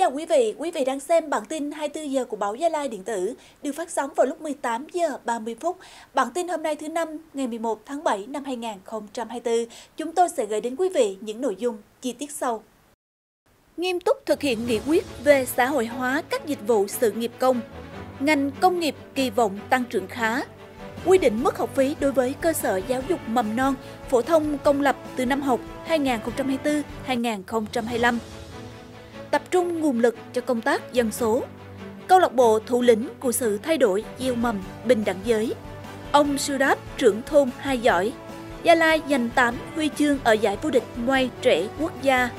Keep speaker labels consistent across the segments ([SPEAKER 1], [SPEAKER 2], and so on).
[SPEAKER 1] chào quý vị, quý vị đang xem bản tin 24 giờ của báo Gia Lai điện tử được phát sóng vào lúc 18 giờ 30 phút. Bản tin hôm nay thứ năm, ngày 11 tháng 7 năm 2024, chúng tôi sẽ gửi đến quý vị những nội dung chi tiết sau. Nghiêm túc thực hiện nghị quyết về xã hội hóa các dịch vụ sự nghiệp công. Ngành công nghiệp kỳ vọng tăng trưởng khá. Quy định mức học phí đối với cơ sở giáo dục mầm non, phổ thông công lập từ năm học 2024-2025 tập trung nguồn lực cho công tác dân số. Câu lạc bộ thủ lĩnh của sự thay đổi gieo mầm bình đẳng giới. Ông Surat, trưởng thôn hai giỏi, Gia Lai giành 8 huy chương ở giải vô địch ngoài trẻ quốc gia.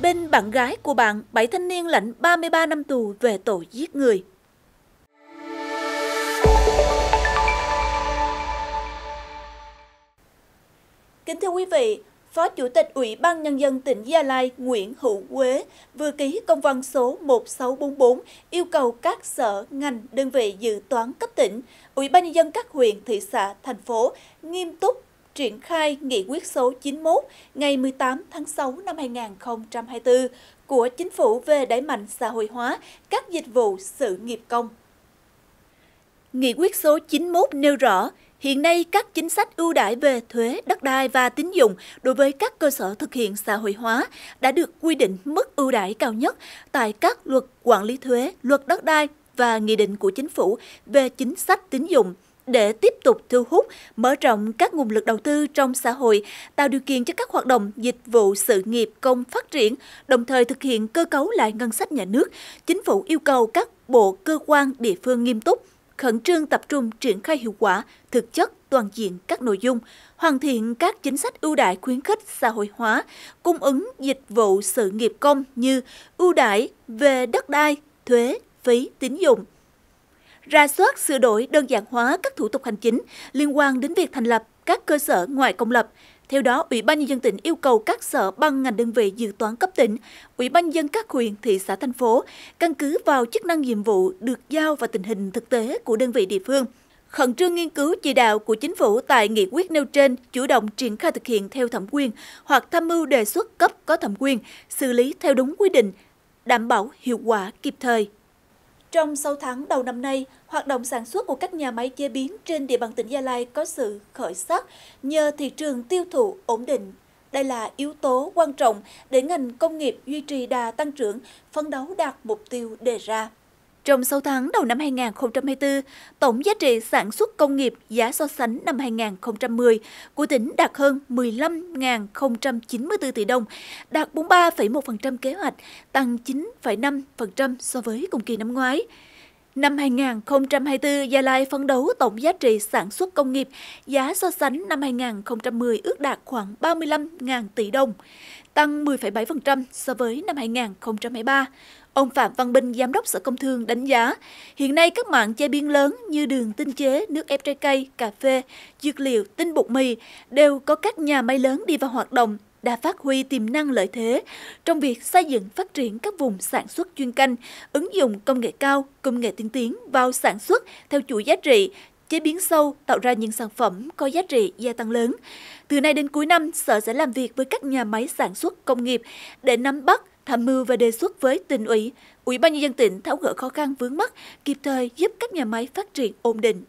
[SPEAKER 1] Bên bạn gái của bạn, bảy thanh niên lãnh 33 năm tù về tội giết người. Kính thưa quý vị, Phó Chủ tịch Ủy ban Nhân dân tỉnh Gia Lai Nguyễn Hữu Quế vừa ký công văn số 1644 yêu cầu các sở, ngành, đơn vị dự toán cấp tỉnh, Ủy ban Nhân dân các huyện, thị xã, thành phố nghiêm túc triển khai nghị quyết số 91 ngày 18 tháng 6 năm 2024 của Chính phủ về đẩy mạnh xã hội hóa các dịch vụ sự nghiệp công. Nghị quyết số 91 nêu rõ, Hiện nay, các chính sách ưu đãi về thuế, đất đai và tín dụng đối với các cơ sở thực hiện xã hội hóa đã được quy định mức ưu đãi cao nhất tại các luật quản lý thuế, luật đất đai và nghị định của chính phủ về chính sách tín dụng để tiếp tục thu hút, mở rộng các nguồn lực đầu tư trong xã hội, tạo điều kiện cho các hoạt động dịch vụ sự nghiệp công phát triển, đồng thời thực hiện cơ cấu lại ngân sách nhà nước, chính phủ yêu cầu các bộ cơ quan địa phương nghiêm túc khẩn trương tập trung triển khai hiệu quả, thực chất toàn diện các nội dung, hoàn thiện các chính sách ưu đại khuyến khích xã hội hóa, cung ứng dịch vụ sự nghiệp công như ưu đại về đất đai, thuế, phí tín dụng, ra soát sửa đổi đơn giản hóa các thủ tục hành chính liên quan đến việc thành lập các cơ sở ngoài công lập, theo đó, Ủy ban nhân dân tỉnh yêu cầu các sở ban ngành đơn vị dự toán cấp tỉnh, Ủy ban nhân dân các huyện, thị xã thành phố căn cứ vào chức năng nhiệm vụ được giao và tình hình thực tế của đơn vị địa phương khẩn trương nghiên cứu chỉ đạo của chính phủ tại nghị quyết nêu trên, chủ động triển khai thực hiện theo thẩm quyền hoặc tham mưu đề xuất cấp có thẩm quyền, xử lý theo đúng quy định, đảm bảo hiệu quả kịp thời. Trong 6 tháng đầu năm nay, hoạt động sản xuất của các nhà máy chế biến trên địa bàn tỉnh Gia Lai có sự khởi sắc nhờ thị trường tiêu thụ ổn định. Đây là yếu tố quan trọng để ngành công nghiệp duy trì đà tăng trưởng, phấn đấu đạt mục tiêu đề ra. Trong 6 tháng đầu năm 2024, tổng giá trị sản xuất công nghiệp giá so sánh năm 2010 của tỉnh đạt hơn 15.094 tỷ đồng, đạt 43,1% kế hoạch, tăng 9,5% so với cùng kỳ năm ngoái. Năm 2024, Gia Lai phấn đấu tổng giá trị sản xuất công nghiệp giá so sánh năm 2010 ước đạt khoảng 35.000 tỷ đồng, tăng 10,7% so với năm 2023. Ông Phạm Văn Bình, Giám đốc Sở Công Thương đánh giá, hiện nay các mạng chế biến lớn như đường tinh chế, nước ép trái cây, cà phê, dược liệu, tinh bột mì đều có các nhà máy lớn đi vào hoạt động đã phát huy tiềm năng lợi thế trong việc xây dựng phát triển các vùng sản xuất chuyên canh, ứng dụng công nghệ cao, công nghệ tiên tiến vào sản xuất theo chuỗi giá trị, chế biến sâu tạo ra những sản phẩm có giá trị gia tăng lớn. Từ nay đến cuối năm, Sở sẽ làm việc với các nhà máy sản xuất công nghiệp để nắm bắt tham mưu và đề xuất với tỉnh ủy, Ủy ban nhân dân tỉnh tháo gỡ khó khăn vướng mắt, kịp thời giúp các nhà máy phát triển ổn định.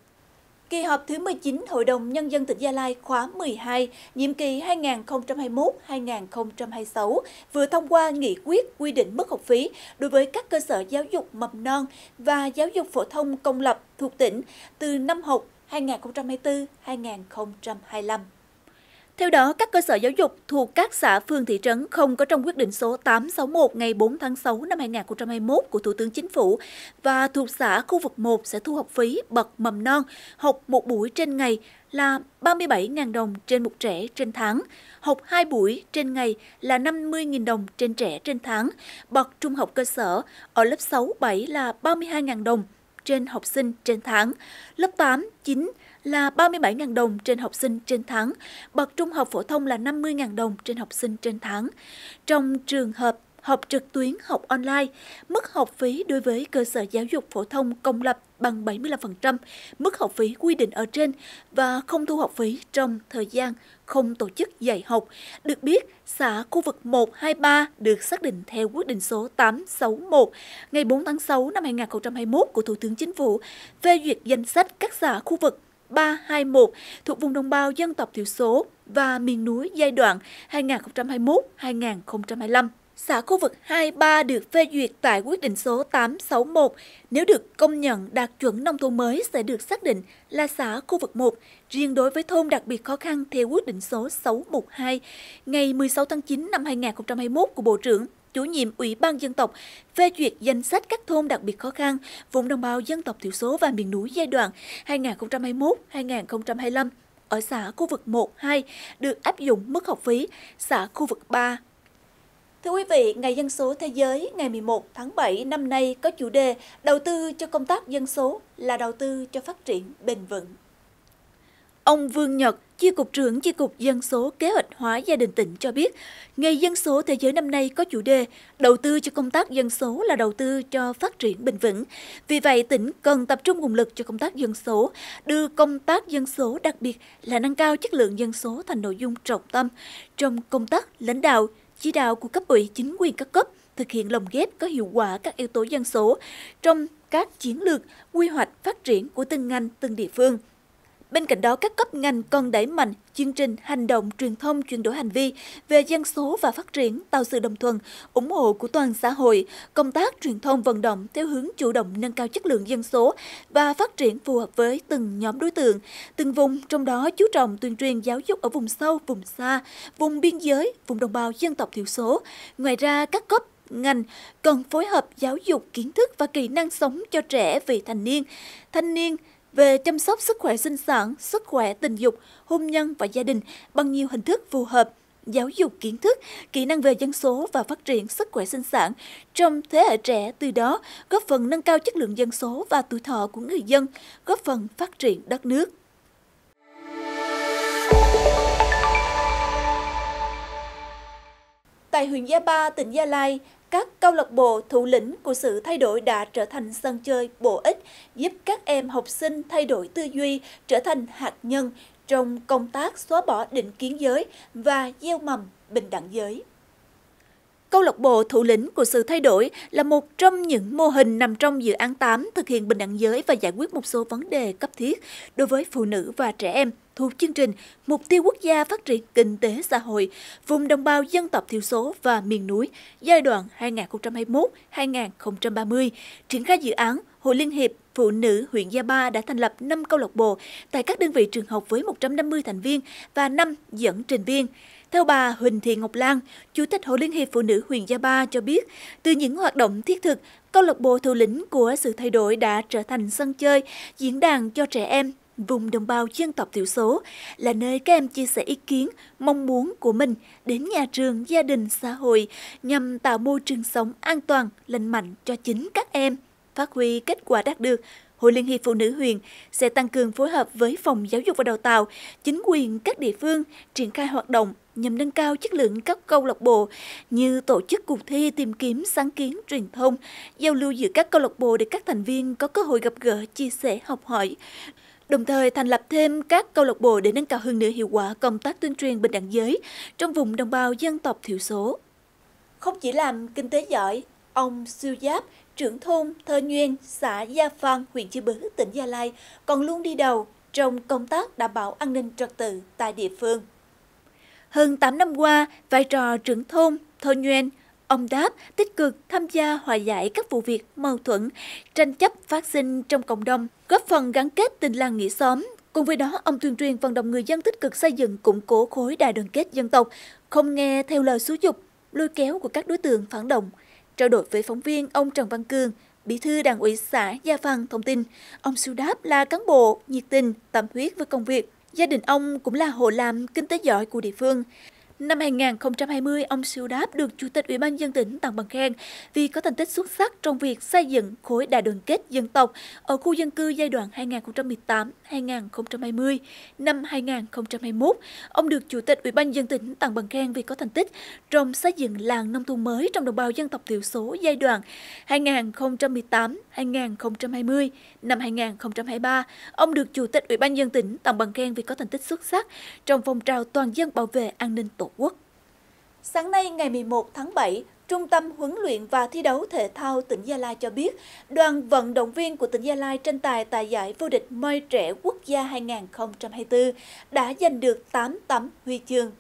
[SPEAKER 1] Kỳ họp thứ 19 Hội đồng Nhân dân tỉnh Gia Lai khóa 12, nhiệm kỳ 2021-2026 vừa thông qua nghị quyết quy định mức học phí đối với các cơ sở giáo dục mầm non và giáo dục phổ thông công lập thuộc tỉnh từ năm học 2024-2025. Theo đó, các cơ sở giáo dục thuộc các xã phường thị trấn không có trong quyết định số 861 ngày 4 tháng 6 năm 2021 của Thủ tướng Chính phủ và thuộc xã khu vực 1 sẽ thu học phí bậc mầm non học một buổi trên ngày là 37.000 đồng trên một trẻ trên tháng, học 2 buổi trên ngày là 50.000 đồng trên trẻ trên tháng, bậc trung học cơ sở ở lớp 6 7 là 32.000 đồng trên học sinh trên tháng, lớp 8 9 là 37.000 đồng trên học sinh trên tháng, bậc trung học phổ thông là 50.000 đồng trên học sinh trên tháng. Trong trường hợp học trực tuyến, học online, mức học phí đối với cơ sở giáo dục phổ thông công lập bằng 75% mức học phí quy định ở trên và không thu học phí trong thời gian không tổ chức dạy học. Được biết, xã khu vực 123 được xác định theo quyết định số 861 ngày 4 tháng 6 năm 2021 của Thủ tướng Chính phủ phê duyệt danh sách các xã khu vực 321 thuộc vùng đồng bào dân tộc thiểu số và miền núi giai đoạn 2021-2025. Xã khu vực 23 được phê duyệt tại quyết định số 861 nếu được công nhận đạt chuẩn nông thôn mới sẽ được xác định là xã khu vực 1. Riêng đối với thôn đặc biệt khó khăn theo quyết định số 612 ngày 16 tháng 9 năm 2021 của Bộ trưởng chủ nhiệm Ủy ban Dân tộc phê duyệt danh sách các thôn đặc biệt khó khăn, vùng đồng bào dân tộc thiểu số và miền núi giai đoạn 2021-2025 ở xã khu vực 1, 2 được áp dụng mức học phí, xã khu vực 3. Thưa quý vị, Ngày Dân số Thế giới ngày 11 tháng 7 năm nay có chủ đề Đầu tư cho công tác dân số là đầu tư cho phát triển bền vững. Ông Vương Nhật, Chi cục trưởng Chi cục Dân số Kế hoạch hóa gia đình tỉnh cho biết, Ngày Dân số Thế giới năm nay có chủ đề đầu tư cho công tác dân số là đầu tư cho phát triển bền vững. Vì vậy, tỉnh cần tập trung nguồn lực cho công tác dân số, đưa công tác dân số đặc biệt là nâng cao chất lượng dân số thành nội dung trọng tâm trong công tác lãnh đạo, chỉ đạo của cấp ủy chính quyền các cấp thực hiện lồng ghép có hiệu quả các yếu tố dân số trong các chiến lược quy hoạch phát triển của từng ngành từng địa phương Bên cạnh đó, các cấp ngành còn đẩy mạnh chương trình hành động truyền thông chuyển đổi hành vi về dân số và phát triển, tạo sự đồng thuận, ủng hộ của toàn xã hội, công tác truyền thông vận động theo hướng chủ động nâng cao chất lượng dân số và phát triển phù hợp với từng nhóm đối tượng, từng vùng, trong đó chú trọng tuyên truyền giáo dục ở vùng sâu, vùng xa, vùng biên giới, vùng đồng bào dân tộc thiểu số. Ngoài ra, các cấp ngành cần phối hợp giáo dục kiến thức và kỹ năng sống cho trẻ vị thành niên, thanh niên về chăm sóc sức khỏe sinh sản, sức khỏe tình dục, hôn nhân và gia đình bằng nhiều hình thức phù hợp, giáo dục kiến thức, kỹ năng về dân số và phát triển sức khỏe sinh sản trong thế hệ trẻ, từ đó góp phần nâng cao chất lượng dân số và tuổi thọ của người dân, góp phần phát triển đất nước. Tại huyện Gia Ba, tỉnh Gia Lai, các câu lạc bộ thủ lĩnh của sự thay đổi đã trở thành sân chơi bổ ích, giúp các em học sinh thay đổi tư duy, trở thành hạt nhân trong công tác xóa bỏ định kiến giới và gieo mầm bình đẳng giới. Câu lạc bộ thủ lĩnh của sự thay đổi là một trong những mô hình nằm trong dự án 8 thực hiện bình đẳng giới và giải quyết một số vấn đề cấp thiết đối với phụ nữ và trẻ em thuộc chương trình Mục tiêu quốc gia phát triển kinh tế xã hội vùng đồng bào dân tộc thiểu số và miền núi giai đoạn 2021-2030, triển khai dự án Hội Liên hiệp Phụ nữ huyện Gia Ba đã thành lập 5 câu lạc bộ tại các đơn vị trường học với 150 thành viên và 5 dẫn trình viên. Theo bà Huỳnh Thị Ngọc Lan, Chủ tịch Hội Liên hiệp Phụ nữ huyện Gia Ba cho biết, từ những hoạt động thiết thực, câu lạc bộ thủ lĩnh của sự thay đổi đã trở thành sân chơi, diễn đàn cho trẻ em vùng đồng bào dân tộc thiểu số là nơi các em chia sẻ ý kiến, mong muốn của mình đến nhà trường, gia đình, xã hội nhằm tạo môi trường sống an toàn, lành mạnh cho chính các em, phát huy kết quả đạt được Hội Liên hiệp Phụ nữ huyện sẽ tăng cường phối hợp với Phòng Giáo dục và Đào tạo, chính quyền các địa phương triển khai hoạt động nhằm nâng cao chất lượng các câu lạc bộ như tổ chức cuộc thi tìm kiếm sáng kiến truyền thông, giao lưu giữa các câu lạc bộ để các thành viên có cơ hội gặp gỡ, chia sẻ, học hỏi. Đồng thời thành lập thêm các câu lạc bộ để nâng cao hơn nữa hiệu quả công tác tuyên truyền bình đẳng giới trong vùng đồng bào dân tộc thiểu số. Không chỉ làm kinh tế giỏi, ông Siêu Giáp – trưởng thôn Thơ Nguyên, xã Gia Phan, huyện Chư Bứ, tỉnh Gia Lai còn luôn đi đầu trong công tác đảm bảo an ninh trật tự tại địa phương. Hơn 8 năm qua, vai trò trưởng thôn Thơ Nguyên, ông Đáp tích cực tham gia hòa giải các vụ việc mâu thuẫn, tranh chấp phát sinh trong cộng đồng, góp phần gắn kết tình làng nghĩa xóm. Cùng với đó, ông tuyên truyền vận động người dân tích cực xây dựng củng cố khối đại đoàn kết dân tộc, không nghe theo lời xúi dục, lôi kéo của các đối tượng phản động, Trao đổi với phóng viên, ông Trần Văn Cương, Bí thư Đảng ủy xã Gia Văn thông tin, ông Su Đáp là cán bộ nhiệt tình, tâm huyết với công việc. Gia đình ông cũng là hộ làm kinh tế giỏi của địa phương. Năm 2020, ông Siêu Đáp được Chủ tịch Ủy ban dân tỉnh tặng bằng khen vì có thành tích xuất sắc trong việc xây dựng khối đại đoàn kết dân tộc ở khu dân cư giai đoạn 2018-2020. Năm 2021, ông được Chủ tịch Ủy ban dân tỉnh tặng bằng khen vì có thành tích trong xây dựng làng nông thôn mới trong đồng bào dân tộc thiểu số giai đoạn 2018-2020. Năm 2023, ông được Chủ tịch Ủy ban dân tỉnh tặng bằng khen vì có thành tích xuất sắc trong phong trào toàn dân bảo vệ an ninh tổ quốc. Sáng nay ngày 11 tháng 7, Trung tâm Huấn luyện và Thi đấu Thể thao tỉnh Gia Lai cho biết, đoàn vận động viên của tỉnh Gia Lai tranh tài tại giải vô địch mây trẻ quốc gia 2024 đã giành được 8 tấm huy chương.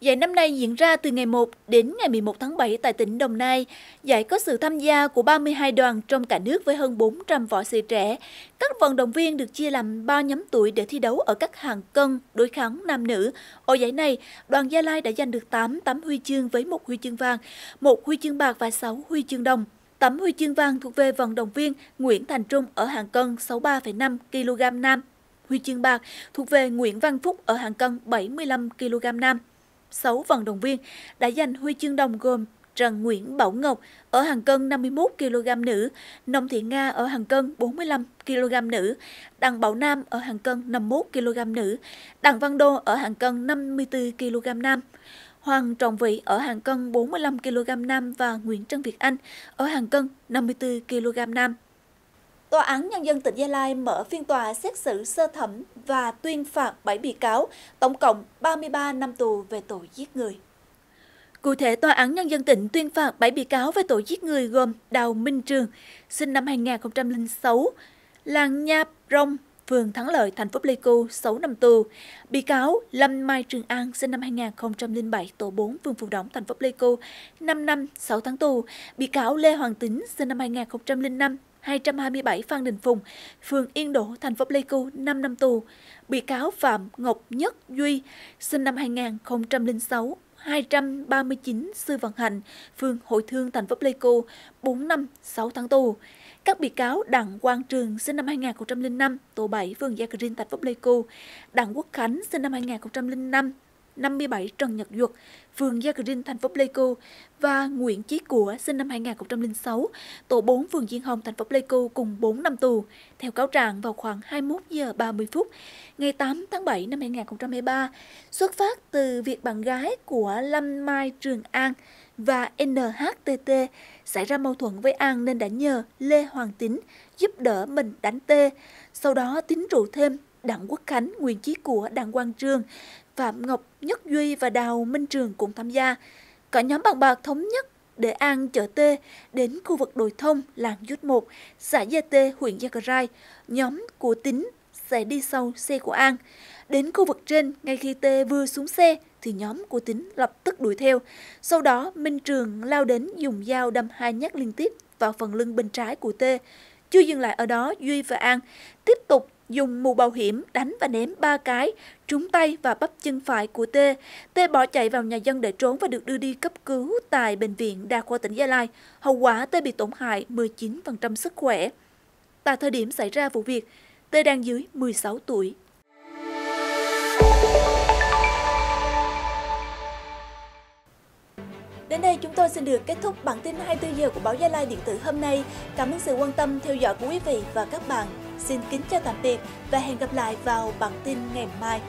[SPEAKER 1] Giải năm nay diễn ra từ ngày 1 đến ngày 11 tháng 7 tại tỉnh Đồng Nai. Giải có sự tham gia của 32 đoàn trong cả nước với hơn 400 võ sĩ trẻ. Các vận động viên được chia làm 3 nhóm tuổi để thi đấu ở các hạng cân, đối kháng nam nữ. Ở giải này, đoàn Gia Lai đã giành được 8 tấm huy chương với một huy chương vàng, một huy chương bạc và 6 huy chương đồng. Tấm huy chương vàng thuộc về vận động viên Nguyễn Thành Trung ở hạng cân 63,5 kg nam. Huy chương bạc thuộc về Nguyễn Văn Phúc ở hạng cân 75 kg nam. 6 vận động viên đã giành huy chương đồng gồm Trần Nguyễn Bảo Ngọc ở hàng cân 51 kg nữ, Nông Thị Nga ở hàng cân 45 kg nữ, Đặng Bảo Nam ở hàng cân 51 kg nữ, Đặng Văn Đô ở hàng cân 54 kg nam. Hoàng Trọng Vĩ ở hàng cân 45 kg nam và Nguyễn Trân Việt Anh ở hàng cân 54 kg nam. Tòa án Nhân dân tỉnh Gia Lai mở phiên tòa xét xử sơ thẩm và tuyên phạt 7 bị cáo, tổng cộng 33 năm tù về tội giết người. Cụ thể, Tòa án Nhân dân tỉnh tuyên phạt 7 bị cáo về tội giết người gồm Đào Minh Trường, sinh năm 2006, làng Nha Rông, phường Thắng Lợi, thành phố Pleiku, 6 năm tù. Bị cáo Lâm Mai Trường An, sinh năm 2007, tổ 4, phường Phù Đổng, thành phố Pleiku, 5 năm 6 tháng tù. Bị cáo Lê Hoàng Tính, sinh năm 2005, 227 Phan Đình Phùng, phường Yên Đỗ, thành phố Pleiku 5 năm tù. Bị cáo Phạm Ngọc Nhất Duy, sinh năm 2006, 239 Sư Vận Hạnh, phường Hội Thương, thành phố Pleiku 4 năm 6 tháng tù. Các bị cáo Đặng Quang Trường sinh năm 2005, tổ 7, phường Gia Crin, thành phố Pleiku, Đặng Quốc Khánh sinh năm 2005, 57 Trần Nhật Duật, phường Gia Green, thành phố Pleiku và Nguyễn Chí Của, sinh năm 2006, tổ 4 phường Diên Hồng, thành phố Pleiku cùng 4 năm tù. Theo cáo trạng, vào khoảng 21 giờ 30 phút ngày 8 tháng 7 năm 2023, xuất phát từ việc bạn gái của Lâm Mai Trường An và NHTT xảy ra mâu thuẫn với An nên đã nhờ Lê Hoàng Tín giúp đỡ mình đánh T, Sau đó Tín rủ thêm Đặng Quốc Khánh, Nguyên Chí Của, Đặng Quang Trương, Phạm Ngọc, Nhất Duy và Đào Minh Trường cũng tham gia. Cả nhóm bàn bạc thống nhất để An chợ T đến khu vực đồi thông làng Dút 1, xã Gia Tê, huyện Gia Cờ Rai. Nhóm của Tính sẽ đi sau xe của An. Đến khu vực trên, ngay khi Tê vừa xuống xe, thì nhóm của Tính lập tức đuổi theo. Sau đó, Minh Trường lao đến dùng dao đâm hai nhát liên tiếp vào phần lưng bên trái của Tê. Chưa dừng lại ở đó, Duy và An tiếp tục dùng mũ bảo hiểm đánh và ném ba cái, trúng tay và bắp chân phải của T. T bỏ chạy vào nhà dân để trốn và được đưa đi cấp cứu tại Bệnh viện Đa khoa tỉnh Gia Lai. Hậu quả T bị tổn hại 19% sức khỏe. Tại thời điểm xảy ra vụ việc, T đang dưới 16 tuổi. Đến đây chúng tôi xin được kết thúc bản tin 24 giờ của báo Gia Lai điện tử hôm nay. Cảm ơn sự quan tâm theo dõi của quý vị và các bạn. Xin kính chào tạm biệt và hẹn gặp lại vào bản tin ngày mai.